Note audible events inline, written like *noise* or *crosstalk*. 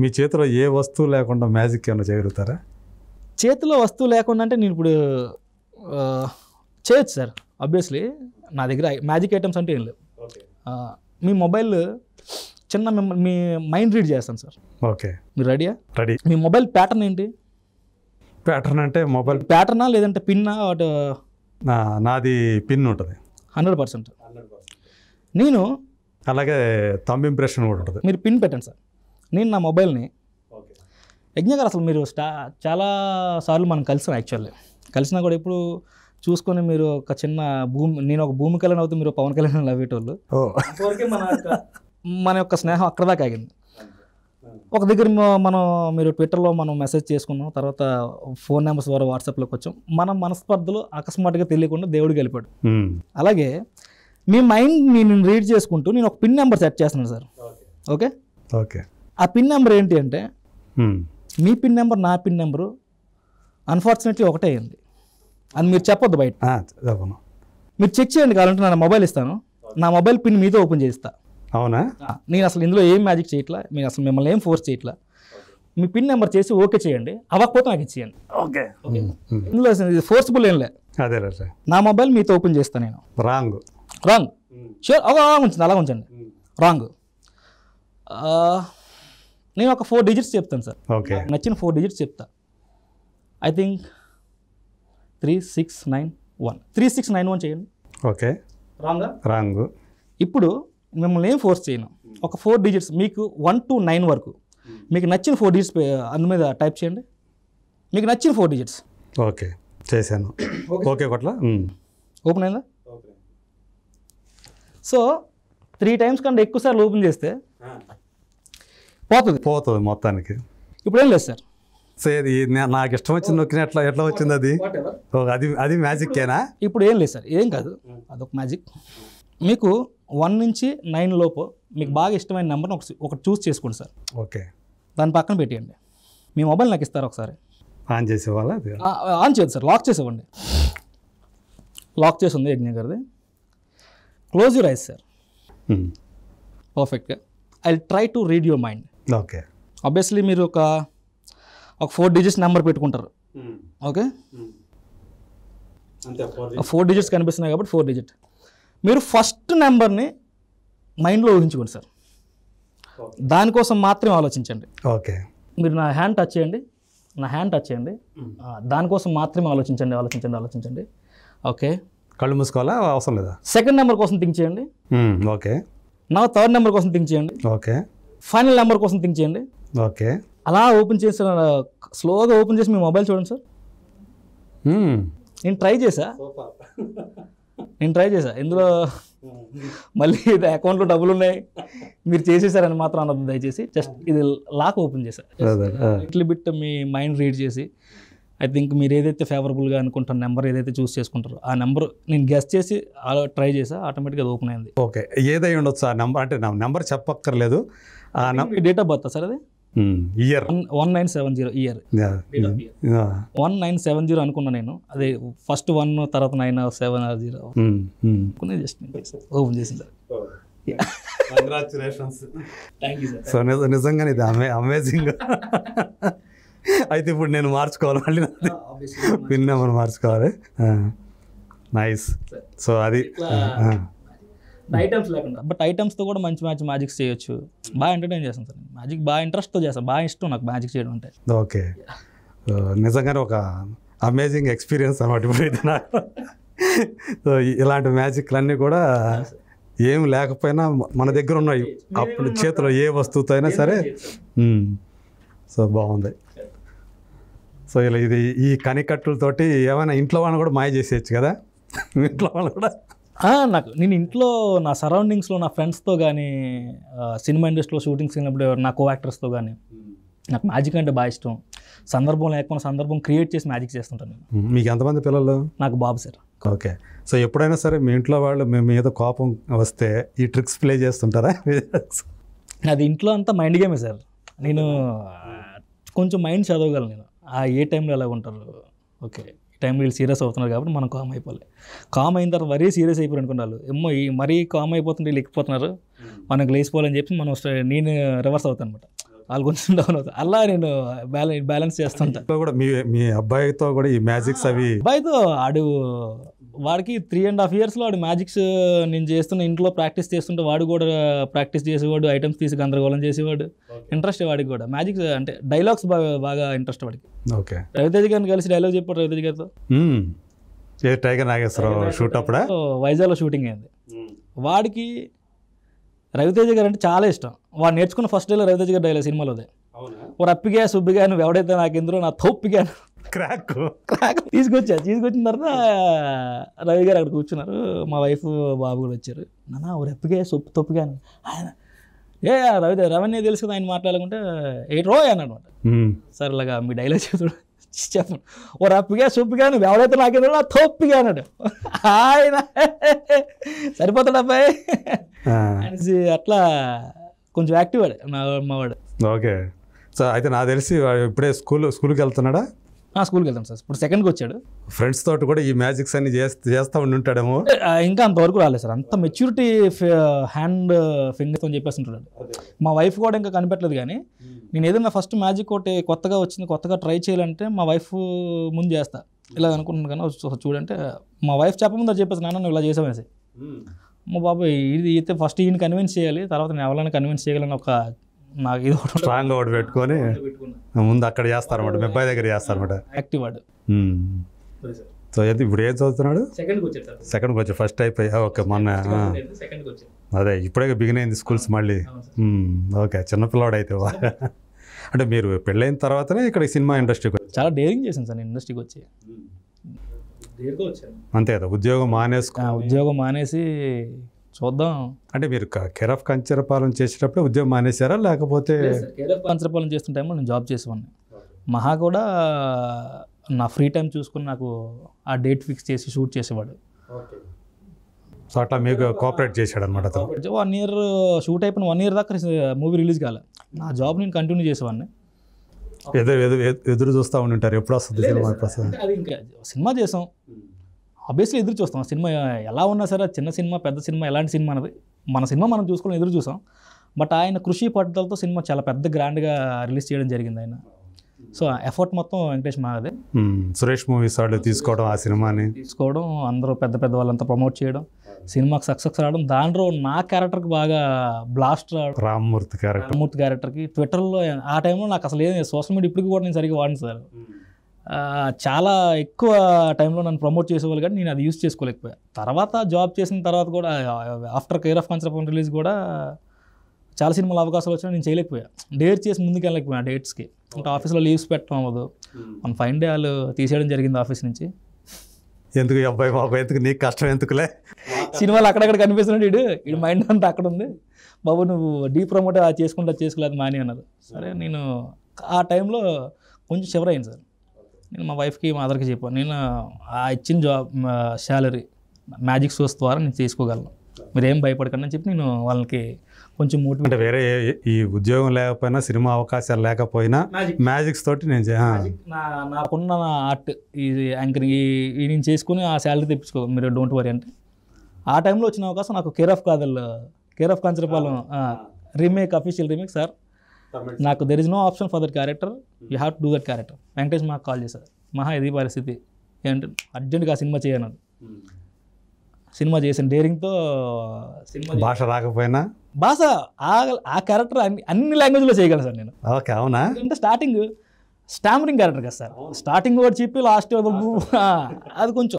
మీ చేతిలో ఏ వస్తువు లేకుండా మ్యాజిక్ ఏమైనా చేయగలుగుతారా చేతిలో వస్తువు లేకుండా అంటే నేను ఇప్పుడు చేయొచ్చు సార్ అబ్వియస్లీ నా దగ్గర మ్యాజిక్ ఐటమ్స్ అంటే ఏం లేవు మీ మొబైల్ చిన్న మిమ్మల్ని మీ మైండ్ రీడ్ చేస్తాను సార్ ఓకే మీరు రెడీయా రెడీ మీ మొబైల్ ప్యాటర్న్ ఏంటి ప్యాటర్న్ అంటే మొబైల్ ప్యాటర్నా లేదంటే పిన్నా అటు నాది పిన్ ఉంటుంది హండ్రెడ్ పర్సెంట్ నేను అలాగే తమ్ ఇంప్రెషన్ కూడా ఉంటుంది మీరు పిన్ పెట్టండి సార్ నేను నా మొబైల్ని యజ్ఞ గారు అసలు మీరు స్టా చాలా సార్లు మనం కలిసిన యాక్చువల్లీ కలిసినా కూడా ఇప్పుడు చూసుకొని మీరు ఒక చిన్న భూమి నేను ఒక భూమి కళ్యాణ్ అవుతూ మీరు పవన్ కళ్యాణ్ నవ్వేటోళ్ళు మన మన యొక్క స్నేహం అక్కడ దాకా ఆగింది ఒక దగ్గర మనం మీరు ట్విట్టర్లో మనం మెసేజ్ చేసుకున్నాం తర్వాత ఫోన్ నెంబర్స్ ద్వారా వాట్సాప్లోకి వచ్చాం మన మనస్పర్ధలు అకస్మాట్గా తెలియకుండా దేవుడు గెలిపాడు అలాగే మీ మైండ్ నేను రీడ్ చేసుకుంటూ నేను ఒక పిన్ నెంబర్ సెట్ చేస్తున్నాను సార్ ఓకే ఓకే ఆ పిన్ నెంబర్ ఏంటి అంటే మీ పిన్ నెంబర్ నా పిన్ నెంబరు అన్ఫార్చునేట్లీ ఒకటే అయింది అని మీరు చెప్పొద్దు బయట మీరు చెక్ చేయండి కావాలంటే నా మొబైల్ ఇస్తాను నా మొబైల్ పిన్ మీతో ఓపెన్ చేస్తా అవునా నేను అసలు ఇందులో ఏం మ్యాజిక్ చేయట్లా నేను అసలు మిమ్మల్ని ఏం ఫోర్స్ చేయట్లా మీ పిన్ నెంబర్ చేసి ఓకే చేయండి అవ్వకపోతే నాకు ఇచ్చేయండి ఓకే ఇందులో ఫోర్స్ఫుల్ ఏం లే అదే నా మొబైల్ మీతో ఓపెన్ చేస్తాను నేను రాంగ్ రాంగ్ షూర్ అలా ఉంచండి అలా ఉంచండి రాంగ్ నేను ఒక ఫోర్ డిజిట్స్ చెప్తాను సార్ ఓకే నచ్చిన ఫోర్ డిజిట్స్ చెప్తా I think three six nine one three six nine one చేయండి ఓకే రాంగ్ రాంగ్ ఇప్పుడు మిమ్మల్ని ఏం ఫోర్స్ చేయను ఒక ఫోర్ డిజిట్స్ మీకు వన్ టు నైన్ వరకు మీకు నచ్చిన ఫోర్ డిజిట్స్ అందు మీద టైప్ చేయండి మీకు నచ్చిన ఫోర్ డిజిట్స్ ఓకే చేశాను ఓకే కొట్ల ఓపెన్ అయిందా సో త్రీ టైమ్స్ కంటే ఎక్కువ సార్లు ఓపెన్ చేస్తే పోతుంది పోతుంది మొత్తానికి ఇప్పుడు ఏం లేదు సార్ సరే నాకు ఇష్టం వచ్చింది నొక్కిన ఎట్లా ఎట్లా వచ్చింది అది అది అది మ్యాజిక్కేనా ఇప్పుడు ఏం లేదు సార్ ఏం కాదు అదొక మ్యాజిక్ మీకు వన్ నుంచి నైన్ లోపు మీకు బాగా ఇష్టమైన నెంబర్ని ఒక ఒకటి చూస్ చేసుకోండి సార్ ఓకే దాని పక్కన పెట్టేయండి మీ మొబైల్ నాకు ఇస్తారు ఒకసారి ఆన్ చేసేవాళ్ళ ఆన్ చేయదు సార్ లాక్ చేసేవ్వండి లాక్ చేసి ఉంది యజ్ఞ గారిది క్లోజ్ యూర్ ఐస్ సార్ పర్ఫెక్ట్గా I try to read your mind okay obviously మీరు ఒక ఒక ఫోర్ డిజిట్స్ నెంబర్ పెట్టుకుంటారు ఓకే ఫోర్ డిజిట్స్ కనిపిస్తున్నాయి కాబట్టి ఫోర్ డిజిట్ మీరు ఫస్ట్ నెంబర్ని మైండ్లో ఊహించుకోండి సార్ దానికోసం మాత్రమే ఆలోచించండి ఓకే మీరు నా హ్యాండ్ టచ్ చేయండి నా హ్యాండ్ టచ్ చేయండి hmm. దానికోసం మాత్రమే ఆలోచించండి ఆలోచించండి ఆలోచించండి ఓకే కళ్ళు మూసుకోవాలా అవసరం లేదా సెకండ్ నెంబర్ కోసం థింక్ hmm, చేయండి ఓకే నా థర్డ్ నెంబర్ కోసం థింక్ చేయండి ఓకే ఫైనల్ నెంబర్ కోసం థింక్ చేయండి ఓకే అలా ఓపెన్ చేసిన స్లోగా ఓపెన్ చేసి మీ మొబైల్ చూడండి సార్ నేను ట్రై చేసా నేను ట్రై చేసా ఇందులో మళ్ళీ ఇది అకౌంట్లో డబ్బులు ఉన్నాయి మీరు చేసేసారని మాత్రం అనొద్దు దయచేసి జస్ట్ ఇది లాక్ ఓపెన్ చేశా ఇట్ల బిట్ మీ మైండ్ రీడ్ చేసి ఐ థింక్ మీరు ఏదైతే ఫేవరబుల్గా అనుకుంటారు నెంబర్ ఏదైతే చూస్ చేసుకుంటారో ఆ నెంబర్ నేను గెస్ చేసి ట్రై చేసా ఆటోమేటిక్గా అది ఓపెన్ అయింది ఓకే ఏదై ఉండొచ్చు ఆ నెంబర్ అంటే నా నెంబర్ చెప్పక్కర్లేదు ఆ number date of birth sir అది year one nine seven zero year one nine seven zero అనుకున్నా నేను అది ఫస్ట్ వన్ తర్వాత నైన్ సెవెన్ జీరో అనుకునే జస్ట్ ఓపెన్ చేసింది కంగ్రాచులేషన్స్ సో నిజంగానే ఇది అమే అమేజింగ్ *laughs* అయితే ఇప్పుడు నేను మార్చుకోవాలి మళ్ళీ పిన్ నెంబర్ మార్చుకోవాలి నైస్ సో అది ఐటమ్స్ లేకుండా బట్ ఐటమ్స్తో కూడా మంచి మంచి మ్యాజిక్స్ చేయొచ్చు బాగా ఎంటర్టైన్ చేస్తాం సార్ మ్యాజిక్ బాగా ఇంట్రెస్ట్తో చేస్తాను బాగా ఇష్టం నాకు మ్యాజిక్ చేయడం అంటే ఓకే నిజంగానే ఒక అమేజింగ్ ఎక్స్పీరియన్స్ అనమాట ఇప్పుడు నాకు సో ఇలాంటి మ్యాజిక్లన్నీ కూడా ఏం లేకపోయినా మన దగ్గర ఉన్నాయి అప్పుడు చేతిలో ఏ వస్తువుతో అయినా సరే సో బాగుంది సో ఇలా ఇది ఈ కనికట్టులతోటి ఏమైనా ఇంట్లో వాళ్ళని కూడా మాయ చేసేయచ్చు కదా ఇంట్లో వాళ్ళు కూడా నాకు నేను ఇంట్లో నా సరౌండింగ్స్లో నా ఫ్రెండ్స్తో కానీ సినిమా ఇండస్ట్రీలో షూటింగ్స్ వెళ్ళినప్పుడు నా కో యాక్టర్స్తో కానీ hmm. నాకు మ్యాజిక్ అంటే బాగా ఇష్టం సందర్భం లేకుండా సందర్భం క్రియేట్ చేసి మ్యాజిక్ చేస్తుంటాను hmm. మీకు ఎంతమంది పిల్లలు నాకు బాబు సార్ ఓకే సో ఎప్పుడైనా సరే మీ ఇంట్లో వాళ్ళు మేము మీద కోపం వస్తే ఈ ట్రిక్స్ ప్లే చేస్తుంటారా అది ఇంట్లో అంతా మైండ్ గేమే సార్ నేను కొంచెం మైండ్ చదవగలను నేను ఆ ఏ టైంలో ఎలా ఉంటారు ఓకే టైం వీళ్ళు సీరియస్ అవుతున్నారు కాబట్టి మనం కామ్ అయిపోలే కామ్ అయిన తర్వాత మరీ సీరియస్ అయిపోయారు అనుకున్నారు ఎమ్మో ఈ మరీ కామ్ అయిపోతుంటే లేకపోతున్నారు మనకు లేచిపోవాలని చెప్పి మనం నేను రివర్స్ అవుతాను అనమాట వాళ్ళు కొంచెం డౌన్ అవుతా అలా నేను బ్యాలెన్స్ బ్యాలెన్స్ చేస్తుంటా కూడా మీ మీ అబ్బాయితో కూడా ఈ మ్యాజిక్స్ అవి అబ్బాయితో ఆడు వాడికి త్రీ అండ్ హాఫ్ ఇయర్స్లో వాడు మ్యాజిక్స్ నేను చేస్తున్న ఇంట్లో ప్రాక్టీస్ చేస్తుంటే వాడు కూడా ప్రాక్టీస్ చేసేవాడు ఐటమ్స్ తీసి గందరగోళం చేసేవాడు ఇంట్రెస్ట్ వాడికి కూడా మ్యాజిక్స్ అంటే డైలాగ్స్ బాగా బాగా ఇంట్రెస్ట్ వాడికి ఓకే రవితేజ్ గారిని కలిసి డైలాగ్ చెప్పాడు రవితేజ్ గారితో hmm. టైగర్ నాగేశ్వరరావు షూట్ అప్పుడే వైజాగ్లో షూటింగ్ అయింది hmm. వాడికి రవితేజ్ గారు అంటే చాలా ఇష్టం వాడు నేర్చుకున్న ఫస్ట్ డైలాగ్ రవితేజ్ గారి డైలాగ్ సినిమాలోదే వాడు అప్పిగా సుబ్బిగా నువ్వు ఎవడైతే నాకు ఎందులో నా తొప్పిగా క్రాక్ క్రాక్ తీసుకొచ్చారు తీసుకొచ్చిన తర్వాత రవి గారు అక్కడ కూర్చున్నారు మా వైఫ్ బాబు కూడా వచ్చారు నాన్న ఓ ఎప్పుగా సొప్పు తొప్పుగా ఆయన ఏ రవి రవణ్య తెలుసు ఆయన మాట్లాడుకుంటే ఎయిట్ రో అన్నాడు సార్ ఇలాగా మీ డైలాగ్ చెప్తాడు చెప్పండి ఓ రప్పిగా సొప్పిగా నువ్వు ఎవరైతే నాకేదో ఆ తొప్పిగా అన్నాడు ఆయన సరిపోతాడు అబ్బాయి అనేసి అట్లా కొంచెం యాక్టివ్ వాడు మా మావాడు ఓకే సో అయితే నాకు తెలిసి వాడు ఇప్పుడే స్కూల్ స్కూల్కి వెళ్తున్నాడా స్కూల్కి వెళ్తాం సార్ ఇప్పుడు సెకండ్కి వచ్చాడు ఫ్రెండ్స్ తోటి కూడా ఈ మ్యాజిక్స్ అన్ని చేస్తూ ఉంటాడేమో ఇంకా అంతవరకు రాలేదు సార్ అంత మెచ్యూరిటీ హ్యాండ్ ఫింగర్స్ అని చెప్పేసి ఉంటాడు మా వైఫ్ కూడా ఇంకా కనిపెట్టలేదు కానీ hmm. నేను ఏదైనా ఫస్ట్ మ్యాజిక్ ఒకటి కొత్తగా వచ్చింది కొత్తగా ట్రై చేయాలంటే మా వైఫ్ ముందు చేస్తా ఇలా hmm. అనుకుంటున్నాను కానీ చూడంటే మా వైఫ్ చెప్పముందు చెప్పేసి నాన్న నువ్వు ఇలా చేసామేసి hmm. మా బాబాయ్ ఇది అయితే ఫస్ట్ ఈయన కన్విన్స్ చేయాలి తర్వాత నేను ఎవరైనా కన్విన్స్ చేయాలని ఒక నాకు ఇది ఒకటి స్ట్రాంగ్ ఒకటి పెట్టుకొని ముందు అక్కడ చేస్తారన్నమాట మెబ్బాయి దగ్గర చేస్తారన్నమాట యాక్టివ్ వాడు సో అయితే ఇప్పుడు ఏం చదువుతున్నాడు సెకండ్కి వచ్చి ఫస్ట్ అయిపోయి ఓకే మొన్న అదే ఇప్పుడే బిగిన్ అయింది స్కూల్స్ మళ్ళీ ఓకే చిన్నపిల్లవాడు అయితే అంటే మీరు పెళ్ళైన తర్వాతనే ఇక్కడ సినిమా ఇండస్ట్రీకి చాలా డేరింగ్ చేశాను సార్ ఇండస్ట్రీకి వచ్చి అంతే కదా ఉద్యోగం మానేసుకు ఉద్యోగం మానేసి చూద్దాం అంటే మీరు కెరఫ్ కంచరపాలెం చేసేటప్పుడు ఉద్యోగం మానేశారా లేకపోతే కెరఫ్ కంచరపాలెం చేస్తున్న టైంలో నేను జాబ్ చేసేవాడిని మహా కూడా నా ఫ్రీ టైం చూసుకుని నాకు ఆ డేట్ ఫిక్స్ చేసి షూట్ చేసేవాడు సో అట్లా మీకు కోఆపరేట్ చేశాడు అనమాట వన్ ఇయర్ షూట్ అయిపోయిన వన్ ఇయర్ దాకా మూవీ రిలీజ్ కాలే నా జాబ్ నేను కంటిన్యూ చేసేవాడిని ఎదురు ఎదురు చూస్తూ ఉంటారు ఎప్పుడు వస్తుంది సినిమా చేసాం అబ్బియస్లీ ఎదురు చూస్తాం సినిమా ఎలా ఉన్నా సరే చిన్న సినిమా పెద్ద సినిమా ఎలాంటి సినిమా అనేది మన సినిమా మనం చూసుకోవడం ఎదురు చూసాం బట్ ఆయన కృషి పట్టుదలతో సినిమా చాలా పెద్ద గ్రాండ్గా రిలీజ్ చేయడం జరిగింది ఆయన సో ఎఫర్ట్ మొత్తం వెంకటేష్ మాదే సురేష్ మూవీస్ వాళ్ళు తీసుకోవడం ఆ సినిమాని తీసుకోవడం అందరూ పెద్ద పెద్ద వాళ్ళంతా ప్రమోట్ చేయడం సినిమాకి సక్సెస్ రావడం దాంట్లో నా క్యారెక్టర్కి బాగా బ్లాస్ట్ రావడం రామ్మూర్తి క్యారెక్టర్ రామ్మూర్తి క్యారెక్టర్కి ట్విట్టర్లో ఆ టైంలో నాకు అసలు ఏం సోషల్ మీడియా ఇప్పటికి కూడా నేను సరిగ్గా వాడిన సార్ చాలా ఎక్కువ టైంలో నన్ను ప్రమోట్ చేసేవాళ్ళు కానీ నేను అది యూజ్ చేసుకోలేకపోయాను తర్వాత జాబ్ చేసిన తర్వాత కూడా after care of concept release కూడా చాలా సినిమాల అవకాశాలు వచ్చినా నేను చేయలేకపోయా డేట్ చేసి ముందుకు వెళ్ళలేకపోయా డేట్స్కి అంటే ఆఫీస్లో లీవ్స్ పెట్టడం అవ్వదు hmm. మన ఫైన్ డే వాళ్ళు తీసేయడం జరిగింది ఆఫీస్ నుంచి ఎందుకు అబ్బాయి బాబు ఎందుకు నీకు కష్టం ఎందుకులే సినిమాలు అక్కడక్కడ కనిపిస్తున్నాడు ఇడు ఇడు మైండ్ అంతా అక్కడ ఉంది బాబు నువ్వు డీ ప్రమోట్ చేసుకుంటా చేసుకోలేదు మాని అన్నది సరే నేను ఆ టైంలో కొంచెం చివరైంది అయింది సార్ నేను మా వైఫ్కి మా అదర్కి చెప్పాను నేను ఆ ఇచ్చిన జాబ్ శాలరీ మ్యాజిక్ షోస్ ద్వారా నేను తీసుకోగలను మీరేం భయపడకండి అని చెప్పి నేను వాళ్ళకి కొంచెం మోటివేట్ అంటే వేరే ఈ ఉద్యోగం లేకపోయినా సినిమా అవకాశాలు లేకపోయినా మ్యాజిక్స్ తోటి నేను నాకున్న ఆర్ట్ ఈ యాంకరింగ్ ఈ నేను చేసుకుని ఆ శాలరీ తెప్పించుకో మీరు డోంట్ వరీ అంటే ఆ టైంలో వచ్చిన అవకాశం నాకు care of Kadhal care of Kancharapalem remake official remake sir నాకు there is no option for that character you have to do that character Venkatesh మాకు కాల్ చేశారు మహా ఇది పరిస్థితి ఏంటంటే అర్జెంటుగా సినిమా చేయను hmm. సినిమా చేసిన డేరింగ్తో uh, సినిమా భాష రాకపోయినా భాష ఆ క్యారెక్టర్ అన్ని అన్ని లాంగ్వేజ్లో చేయగలను సార్ నేను ఓకే అవునా అంటే స్టార్టింగ్ స్టామరింగ్ క్యారెక్టర్ కదా సార్ స్టార్టింగ్ కూడా చెప్పి లాస్ట్ *laughs* అది కొంచెం